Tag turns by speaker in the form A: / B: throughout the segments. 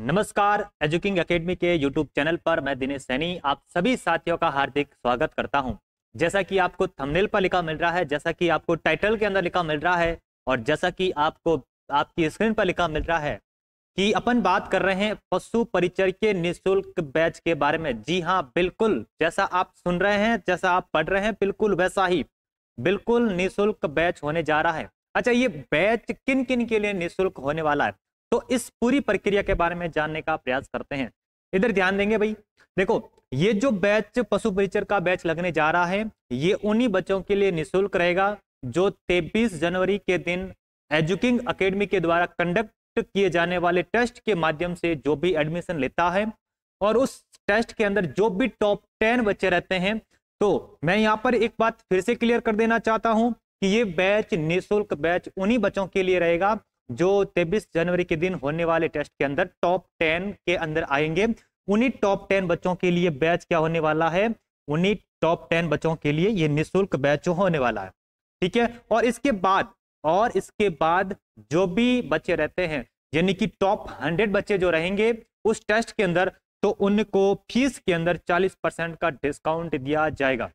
A: नमस्कार एजुकिंग एकेडमी के यूट्यूब चैनल पर मैं दिनेश सैनी आप सभी साथियों का हार्दिक स्वागत करता हूं जैसा कि आपको थंबनेल पर लिखा मिल रहा है जैसा कि आपको टाइटल के अंदर लिखा मिल रहा है और जैसा कि आपको आपकी स्क्रीन पर लिखा मिल रहा है कि अपन बात कर रहे हैं पशु परिचर के निःशुल्क बैच के बारे में जी हाँ बिल्कुल जैसा आप सुन रहे हैं जैसा आप पढ़ रहे हैं बिल्कुल वैसा ही बिल्कुल निःशुल्क बैच होने जा रहा है अच्छा ये बैच किन किन के लिए निःशुल्क होने वाला है तो इस पूरी प्रक्रिया के बारे में जानने का प्रयास करते हैं इधर ध्यान देंगे भाई देखो ये जो बैच पशु परिचर का बैच लगने जा रहा है ये उन्हीं बच्चों के लिए निःशुल्क रहेगा जो 23 जनवरी के दिन एजुकिंग अकेडमी के द्वारा कंडक्ट किए जाने वाले टेस्ट के माध्यम से जो भी एडमिशन लेता है और उस टेस्ट के अंदर जो भी टॉप टेन बच्चे रहते हैं तो मैं यहाँ पर एक बात फिर से क्लियर कर देना चाहता हूँ कि ये बैच निःशुल्क बैच उन्हीं बच्चों के लिए रहेगा जो 23 जनवरी के दिन होने वाले टेस्ट के अंदर टॉप टेन के अंदर आएंगे उन्हीं टॉप टेन बच्चों के लिए बैच क्या होने वाला है उन्हीं टॉप टेन बच्चों के लिए ये निःशुल्क बैच होने वाला है ठीक है और इसके बाद और इसके बाद जो भी बच्चे रहते हैं यानी कि टॉप हंड्रेड बच्चे जो रहेंगे उस टेस्ट के अंदर तो उनको फीस के अंदर चालीस परसेंट का डिस्काउंट दिया जाएगा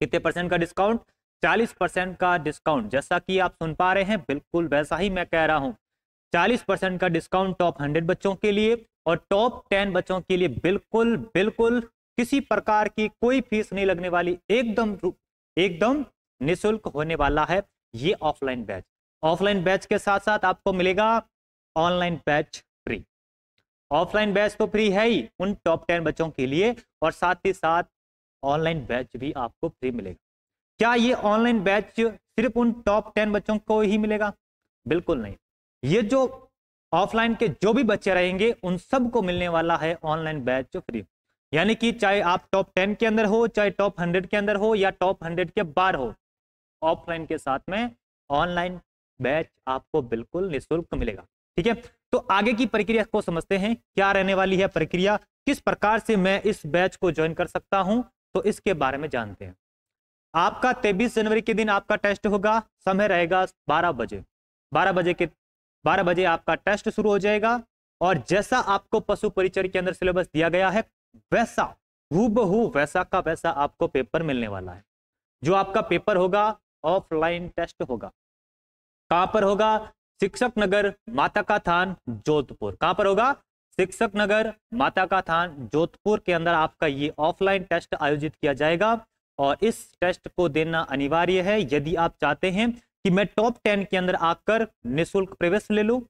A: कितने परसेंट का डिस्काउंट चालीस परसेंट का डिस्काउंट जैसा कि आप सुन पा रहे हैं बिल्कुल वैसा ही मैं कह रहा हूँ चालीस परसेंट का डिस्काउंट टॉप हंड्रेड बच्चों के लिए और टॉप टेन बच्चों के लिए बिल्कुल बिल्कुल किसी प्रकार की कोई फीस नहीं लगने वाली एकदम एकदम निशुल्क होने वाला है ये ऑफलाइन बैच ऑफलाइन बैच के साथ साथ आपको मिलेगा online batch free offline batch तो फ्री है ही उन टॉप टेन बच्चों के लिए और साथ ही साथ ऑनलाइन बैच भी आपको फ्री मिलेगा क्या ये ऑनलाइन बैच सिर्फ उन टॉप टेन बच्चों को ही मिलेगा बिल्कुल नहीं ये जो ऑफलाइन के जो भी बच्चे रहेंगे उन सबको मिलने वाला है ऑनलाइन बैच फ्री यानी कि चाहे आप टॉप टेन के अंदर हो चाहे टॉप हंड्रेड के अंदर हो या टॉप हंड्रेड के बाहर हो ऑफलाइन के साथ में ऑनलाइन बैच आपको बिल्कुल निःशुल्क मिलेगा ठीक है तो आगे की प्रक्रिया को समझते हैं क्या रहने वाली है प्रक्रिया किस प्रकार से मैं इस बैच को ज्वाइन कर सकता हूं तो इसके बारे में जानते हैं आपका 23 जनवरी के दिन आपका टेस्ट होगा समय रहेगा 12 बजे 12 बजे के 12 बजे आपका टेस्ट शुरू हो जाएगा और जैसा आपको पशु परिचय के अंदर सिलेबस दिया गया है वैसा बहु वैसा का वैसा आपको पेपर मिलने वाला है जो आपका पेपर होगा ऑफलाइन टेस्ट होगा कहां पर होगा शिक्षक नगर माता का थान जोधपुर कहां पर होगा शिक्षक नगर माता का थान जोधपुर के अंदर आपका ये ऑफलाइन टेस्ट आयोजित किया जाएगा और इस टेस्ट को देना अनिवार्य है यदि आप चाहते हैं कि मैं टॉप टेन के अंदर आकर निःशुल्क प्रवेश ले लूँ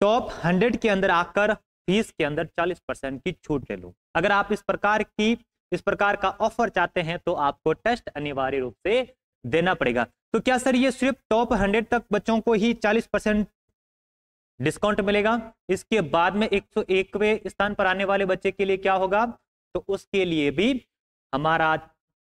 A: टॉप हंड्रेड के अंदर आकर फीस के अंदर चालीस परसेंट की छूट ले लूँ अगर आप इस प्रकार की इस प्रकार का ऑफर चाहते हैं तो आपको टेस्ट अनिवार्य रूप से देना पड़ेगा तो क्या सर ये सिर्फ टॉप हंड्रेड तक बच्चों को ही चालीस परसेंट डिस्काउंट मिलेगा इसके बाद में एक सौ स्थान पर आने वाले बच्चे के लिए क्या होगा तो उसके लिए भी हमारा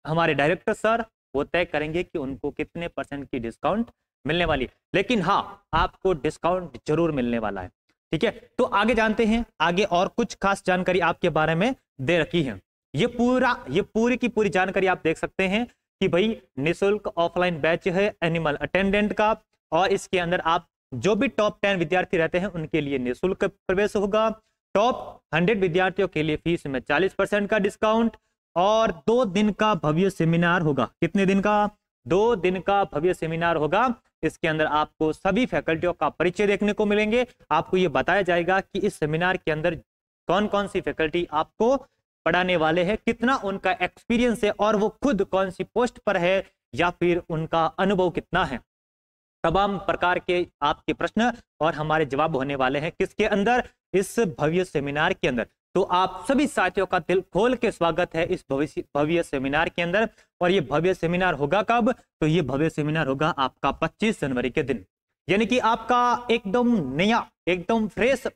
A: हमारे डायरेक्टर सर वो तय करेंगे कि उनको कितने परसेंट की डिस्काउंट मिलने वाली लेकिन हाँ आपको डिस्काउंट जरूर मिलने वाला है ठीक है तो आगे जानते हैं आगे और कुछ खास जानकारी आपके बारे में दे रखी है ये पूरा ये पूरी की पूरी जानकारी आप देख सकते हैं कि भाई निशुल्क ऑफलाइन बैच है एनिमल अटेंडेंट का और इसके अंदर आप जो भी टॉप टेन विद्यार्थी रहते हैं उनके लिए निःशुल्क प्रवेश होगा टॉप हंड्रेड विद्यार्थियों के लिए फीस में चालीस परसेंट का डिस्काउंट और दो दिन का भव्य सेमिनार होगा कितने दिन का दो दिन का भव्य सेमिनार होगा इसके अंदर आपको सभी फैकल्टियों का परिचय देखने को मिलेंगे आपको ये बताया जाएगा कि इस सेमिनार के अंदर कौन कौन सी फैकल्टी आपको पढ़ाने वाले हैं कितना उनका एक्सपीरियंस है और वो खुद कौन सी पोस्ट पर है या फिर उनका अनुभव कितना है तमाम प्रकार के आपके प्रश्न और हमारे जवाब होने वाले हैं किसके अंदर इस भव्य सेमिनार के अंदर तो आप सभी साथियों का दिल खोल के स्वागत है इस भविष्य भव्य सेमिनार के अंदर और ये भव्य सेमिनार होगा कब तो ये भव्य सेमिनार होगा आपका 25 जनवरी के दिन यानी कि आपका एकदम नया एकदम फ्रेश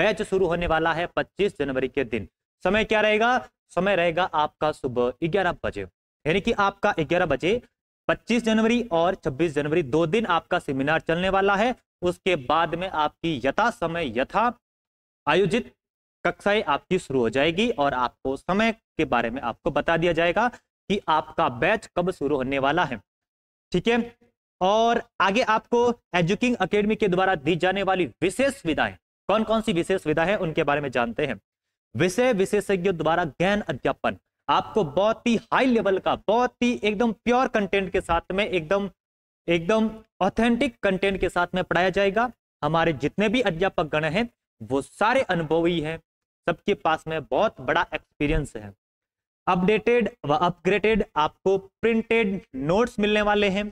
A: बैच शुरू होने वाला है 25 जनवरी के दिन समय क्या रहेगा समय रहेगा आपका सुबह ग्यारह बजे यानी कि आपका ग्यारह बजे पच्चीस जनवरी और छब्बीस जनवरी दो दिन आपका सेमिनार चलने वाला है उसके बाद में आपकी यथा समय यथा आयोजित कक्षाएं आपकी शुरू हो जाएगी और आपको समय के बारे में आपको बता दिया जाएगा कि आपका बैच कब शुरू होने वाला है ठीक है और आगे आपको एजुकिंग अकेडमी के द्वारा दी जाने वाली विशेष विधाएं कौन कौन सी विशेष सुविधाएं उनके बारे में जानते हैं विषय विशेषज्ञों द्वारा ज्ञान अध्यापन आपको बहुत ही हाई लेवल का बहुत ही एकदम प्योर कंटेंट के साथ में एकदम एकदम ऑथेंटिक कंटेंट के साथ में पढ़ाया जाएगा हमारे जितने भी अध्यापक गण हैं वो सारे अनुभवी हैं सबके पास में बहुत बड़ा एक्सपीरियंस है अपडेटेड व अपग्रेडेड आपको प्रिंटेड नोट्स मिलने वाले हैं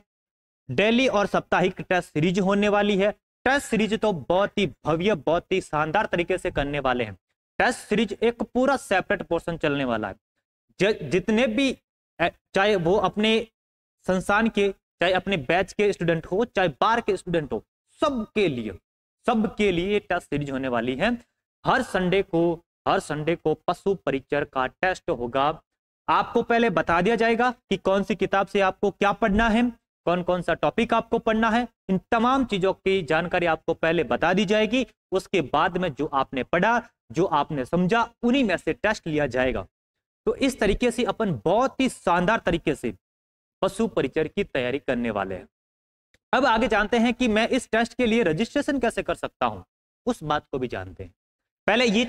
A: डेली और साप्ताहिक टेस्ट सीरीज होने वाली है टेस्ट सीरीज तो बहुत ही भव्य बहुत ही शानदार तरीके से करने वाले हैं टेस्ट सीरीज एक पूरा सेपरेट पोर्शन चलने वाला है जितने भी चाहे वो अपने संस्थान के चाहे अपने बैच के स्टूडेंट हो चाहे बार के स्टूडेंट हो सबके लिए सबके लिए टेस्ट सीरीज होने वाली है हर संडे को हर संडे को पशु परिचर का टेस्ट होगा आपको पहले बता दिया जाएगा कि कौन सी किताब से आपको क्या पढ़ना है कौन कौन सा टॉपिक आपको पढ़ना है इन तमाम चीजों की जानकारी आपको पहले बता दी जाएगी उसके बाद में जो आपने पढ़ा जो आपने समझा उन्हीं में से टेस्ट लिया जाएगा तो इस तरीके से अपन बहुत ही शानदार तरीके से पशु परिचर की तैयारी करने वाले हैं अब आगे जानते हैं कि मैं इस टेस्ट के लिए रजिस्ट्रेशन कैसे कर सकता हूं उस बात को भी जानते हैं पहले ये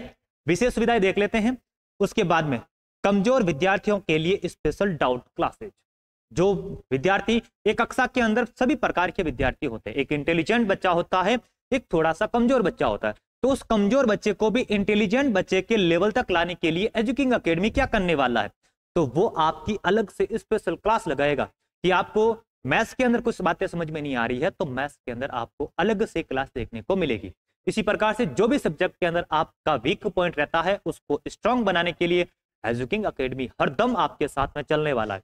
A: विशेष सुविधाएं देख लेते हैं उसके बाद में कमजोर विद्यार्थियों के लिए स्पेशल डाउट क्लासेज जो विद्यार्थी एक कक्षा के अंदर सभी प्रकार के विद्यार्थी होते हैं एक इंटेलिजेंट बच्चा होता है एक थोड़ा सा कमजोर बच्चा होता है तो उस कमजोर बच्चे को भी इंटेलिजेंट बच्चे के लेवल तक लाने के लिए एजुकिंग अकेडमी क्या करने वाला है तो वो आपकी अलग से स्पेशल क्लास लगाएगा कि आपको मैथ्स के अंदर कुछ बातें समझ में नहीं आ रही है तो मैथ्स के अंदर आपको अलग से क्लास देखने को मिलेगी इसी प्रकार से जो भी सब्जेक्ट के अंदर आपका वीक पॉइंट रहता है उसको स्ट्रांग बनाने के लिए एजुकिंग अकेडमी हरदम आपके साथ में चलने वाला है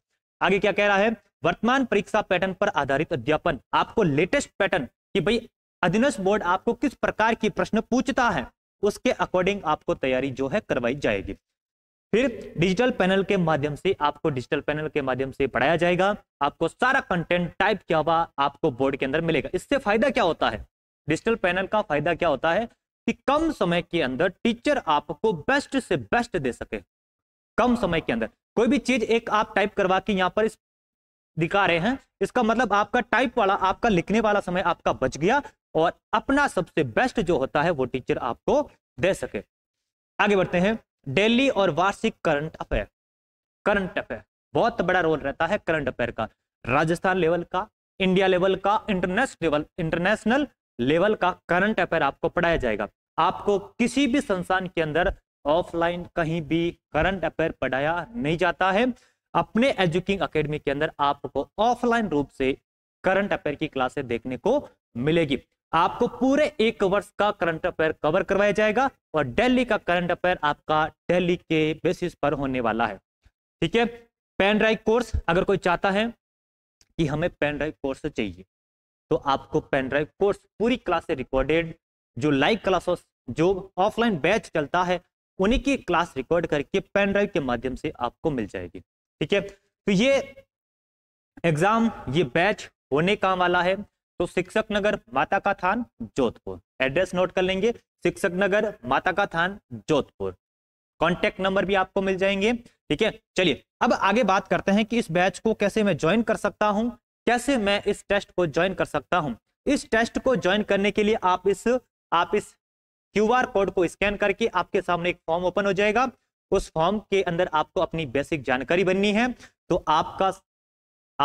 A: आगे क्या कह रहा है वर्तमान परीक्षा पैटर्न पर आधारित अध्यापन आपको लेटेस्ट पैटर्न कि भाई अधीनस्थ बोर्ड आपको किस प्रकार की प्रश्न पूछता है उसके अकॉर्डिंग आपको तैयारी जो है करवाई जाएगी फिर डिजिटल पैनल के माध्यम से आपको डिजिटल पैनल के माध्यम से पढ़ाया जाएगा आपको सारा कंटेंट टाइप किया हुआ आपको बोर्ड के अंदर मिलेगा इससे फायदा क्या होता है डिजिटल पैनल का फायदा क्या होता है कि कम समय के अंदर टीचर आपको बेस्ट से बेस्ट दे सके कम समय के अंदर कोई भी चीज एक आप टाइप करवा के यहाँ पर इस दिखा रहे हैं इसका मतलब आपका टाइप वाला आपका लिखने वाला समय आपका बच गया और अपना सबसे बेस्ट जो होता है वो टीचर आपको दे सके आगे बढ़ते हैं डेली और वार्षिक करंट अफेयर करंट अफेयर बहुत बड़ा रोल रहता है करंट अफेयर का राजस्थान लेवल का इंडिया लेवल का इंटरनेशनल लेवल इंटरनेशनल लेवल का करंट अफेयर आपको पढ़ाया जाएगा आपको किसी भी संस्थान के अंदर ऑफलाइन कहीं भी करंट अफेयर पढ़ाया नहीं जाता है अपने एजुकिंग अकेडमी के अंदर आपको ऑफलाइन रूप से करंट अफेयर की क्लासे देखने को मिलेगी आपको पूरे एक वर्ष का करंट अफेयर कवर करवाया जाएगा और डेली का करंट अफेयर आपका डेली के बेसिस पर होने वाला है ठीक है पेन ड्राइव कोर्स अगर कोई चाहता है कि हमें पेन ड्राइव कोर्स चाहिए तो आपको पेनड्राइव कोर्स पूरी क्लास से रिकॉर्डेड जो लाइव क्लासेस जो ऑफलाइन बैच चलता है उन्हीं की क्लास रिकॉर्ड करके पेन ड्राइव के माध्यम से आपको मिल जाएगी ठीक है तो ये एग्जाम ये बैच होने का वाला है तो शिक्षक नगर माता का थान जोधपुर एड्रेस नोट कर लेंगे शिक्षक नगर माता का थान जोधपुर कॉन्टेक्ट नंबर भी आपको मिल जाएंगे ठीक है चलिए अब आगे बात करते हैं कि इस बैच को कैसे मैं ज्वाइन कर सकता हूं कैसे मैं इस टेस्ट को ज्वाइन कर सकता हूं इस टेस्ट को ज्वाइन करने के लिए आप इस आप इस क्यू कोड को स्कैन करके आपके सामने एक फॉर्म ओपन हो जाएगा उस फॉर्म के अंदर आपको अपनी बेसिक जानकारी बननी है तो आपका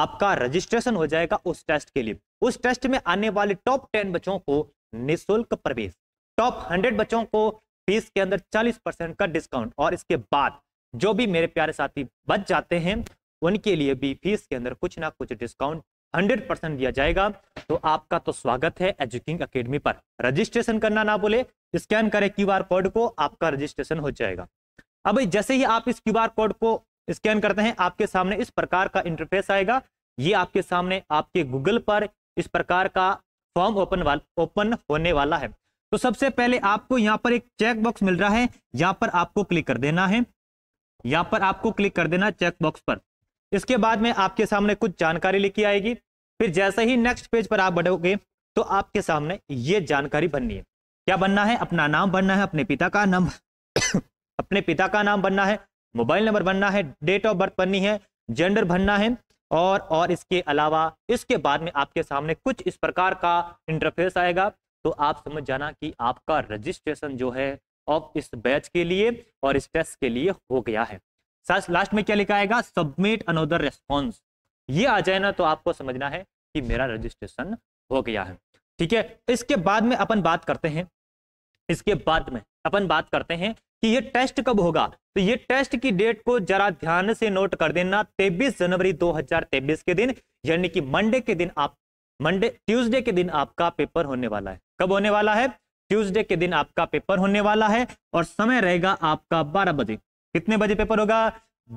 A: आपका रजिस्ट्रेशन हो जाएगा उस टेस्ट के लिए उस टेस्ट में आने वाले टॉप टेन बच्चों को निःशुल्क प्रवेश टॉप हंड्रेड बच्चों को फीस के अंदर चालीस परसेंट का डिस्काउंट और इसके बाद जो भी मेरे प्यारे साथी बच जाते हैं उनके लिए भी फीस के अंदर कुछ ना कुछ डिस्काउंट 100% परसेंट दिया जाएगा तो आपका तो स्वागत है एजुकिंग अकेडमी पर रजिस्ट्रेशन करना ना बोले स्कैन करें क्यू कोड को आपका रजिस्ट्रेशन हो जाएगा अब जैसे ही आप इस क्यू कोड को स्कैन करते हैं आपके सामने इस प्रकार का इंटरफेस आएगा ये आपके सामने आपके गूगल पर इस प्रकार का फॉर्म ओपन वाल ओपन होने वाला है तो सबसे पहले आपको यहाँ पर एक चेक बॉक्स मिल रहा है यहाँ पर आपको क्लिक कर देना है यहाँ पर आपको क्लिक कर देना चेक बॉक्स पर इसके बाद में आपके सामने कुछ जानकारी लिखी आएगी फिर जैसे ही नेक्स्ट पेज पर आप बढ़ोगे तो आपके सामने ये जानकारी बननी है क्या बनना है अपना नाम बनना है अपने पिता का नाम अपने पिता का नाम बनना है मोबाइल नंबर बनना है डेट ऑफ बर्थ बननी है जेंडर बनना है और और इसके अलावा इसके बाद में आपके सामने कुछ इस प्रकार का इंटरफेस आएगा तो आप समझ जाना कि आपका रजिस्ट्रेशन जो है ऑफ इस बैच के लिए और इस टेस्ट के लिए हो गया है लास्ट में क्या लिखा आएगा सबमिट अनोदर रेस्पॉन्स ये आ जाए ना तो आपको समझना है कि मेरा रजिस्ट्रेशन हो गया है ठीक है इसके बाद में अपन बात करते हैं इसके बाद में अपन बात करते हैं कि ये टेस्ट कब होगा तो ये टेस्ट की डेट को जरा ध्यान से नोट कर देना 23 जनवरी 2023 के दिन यानी कि मंडे के दिन आप मंडे ट्यूसडे के दिन आपका पेपर होने वाला है कब होने वाला है ट्यूसडे के दिन आपका पेपर होने वाला है और समय रहेगा आपका बारह बजे कितने बजे पेपर होगा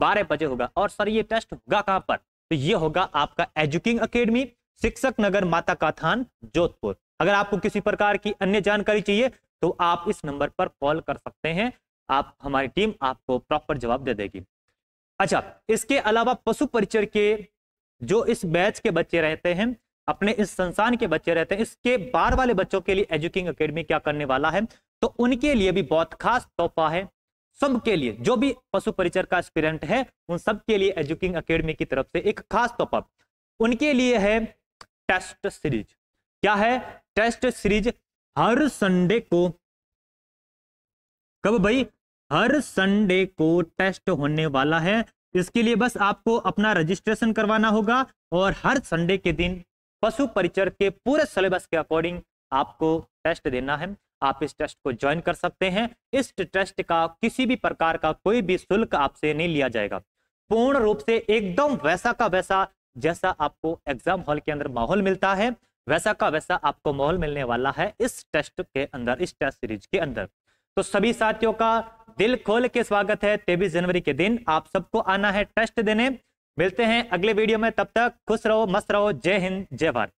A: बारह बजे होगा और सर ये टेस्ट होगा कहां पर तो ये होगा आपका एजुकिंग अकेडमी शिक्षक नगर माता का थान जोधपुर अगर आपको किसी प्रकार की अन्य जानकारी चाहिए तो आप इस नंबर पर कॉल कर सकते हैं आप हमारी टीम आपको प्रॉपर जवाब दे देगी अच्छा इसके अलावा पशु परिचय के जो इस बैच के बच्चे रहते हैं अपने इस संस्थान के बच्चे रहते हैं इसके बार वाले बच्चों के लिए एजुकिंग अकेडमी क्या करने वाला है तो उनके लिए भी बहुत खास तोहफा है सबके लिए जो भी पशु परिचर का एस्पिरेंट है उन सबके लिए एजुकिंग अकेडमी की तरफ से एक खास टॉपअप उनके लिए है टेस्ट सीरीज क्या है टेस्ट सीरीज हर संडे को कब भाई हर संडे को टेस्ट होने वाला है इसके लिए बस आपको अपना रजिस्ट्रेशन करवाना होगा और हर संडे के दिन पशु परिचर के पूरे सिलेबस के अकॉर्डिंग आपको टेस्ट देना है आप इस ट्रस्ट को ज्वाइन कर सकते हैं इस ट्रस्ट का किसी भी प्रकार का कोई भी शुल्क आपसे नहीं लिया जाएगा पूर्ण रूप से एकदम वैसा का वैसा जैसा आपको एग्जाम हॉल के अंदर माहौल मिलता है वैसा का वैसा आपको माहौल मिलने वाला है इस टेस्ट के अंदर इस टेस्ट सीरीज के अंदर तो सभी साथियों का दिल खोल के स्वागत है तेबीस जनवरी के दिन आप सबको आना है टेस्ट देने मिलते हैं अगले वीडियो में तब तक खुश रहो मस्त रहो जय हिंद जय भारत